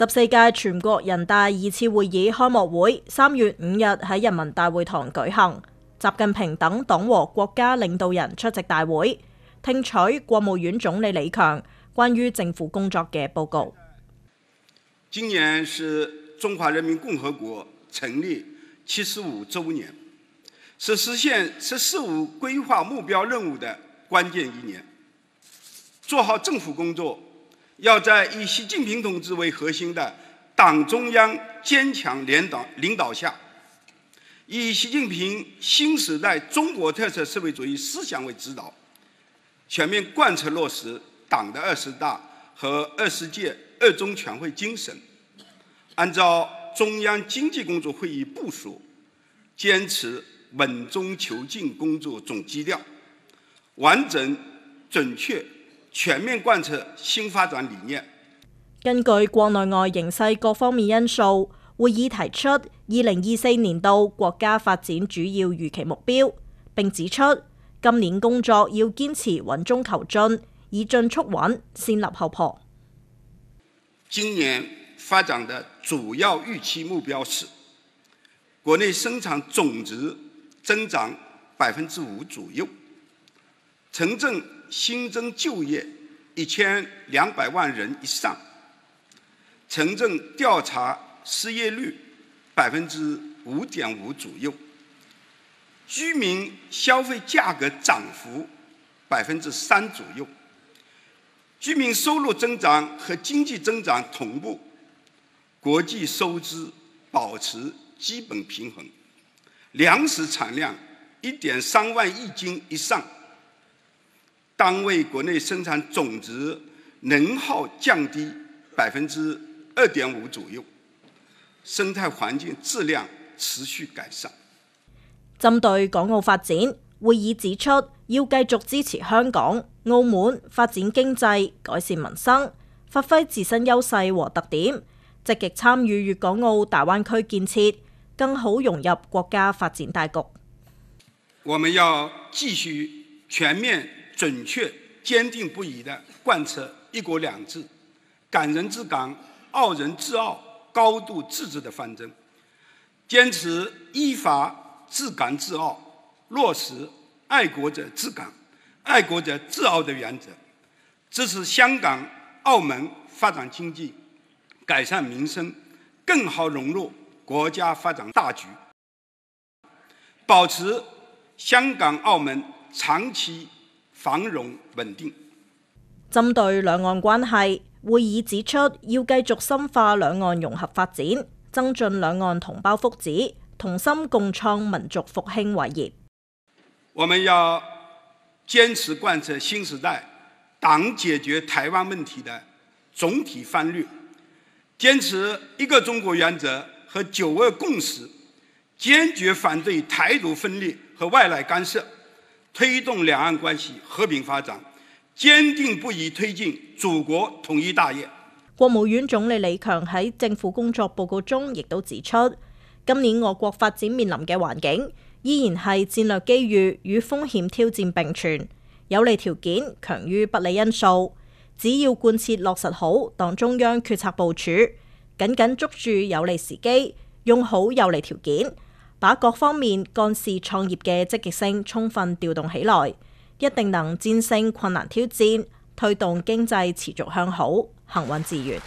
十四届全国人大二次会议开幕会三月五日喺人民大会堂举行，习近平等党和国家领导人出席大会，听取国务院总理李强关于政府工作嘅报告。今年是中华人民共和国成立七十五周年，是实现“十四五”规划目标任务的关键一年，做好政府工作。要在以习近平同志为核心的党中央坚强领导领导下，以习近平新时代中国特色社会主义思想为指导，全面贯彻落实党的二十大和二十届二中全会精神，按照中央经济工作会议部署，坚持稳中求进工作总基调，完整、准确。全面贯彻新发展理念。根据国内外形势各方面因素，会议提出二零二四年度国家发展主要预期目标，并指出今年工作要坚持稳中求进，以进促稳，先立后破。今年发展的主要预期目标是，国内生产总值增长百分之五左右。城镇新增就业一千两百万人以上，城镇调查失业率百分之五点五左右，居民消费价格涨幅百分之三左右，居民收入增长和经济增长同步，国际收支保持基本平衡，粮食产量一点三万亿斤以上。单位国内生产总值能耗降低百分之二点五左右，生态环境质量持续改善。针对港澳发展，会议指出，要继续支持香港、澳门发展经济、改善民生，发挥自身优势和特点，积极参与粤港澳大湾区建设，更好融入国家发展大局。我们要继续全面。准确、坚定不移地贯彻“一国两制”、“港人治港、澳人治澳”高度自治的方针，坚持依法治港治澳，落实“爱国者治港、爱国者治澳”的原则，支持香港、澳门发展经济、改善民生，更好融入国家发展大局，保持香港、澳门长期。繁荣穩定。針對兩岸關係，會議指出要繼續深化兩岸融合發展，增進兩岸同胞福祉，同心共創民族復興伟业。我們要堅持貫徹新时代黨解決台灣問題的總體方略，堅持一個中國原則和九二共識，堅決反對台独分裂和外來干涉。推动两岸关系和平发展，坚定不移推进祖国统一大业。国务院总理李强喺政府工作报告中亦都指出，今年我国发展面临嘅环境依然系战略机遇与风险挑战并存，有利条件强于不利因素。只要贯彻落实好党中央决策部署，紧紧捉住有利时机，用好有利条件。把各方面干事创业嘅积极性充分调动起来，一定能战胜困难挑战，推动经济持续向好，行运自远。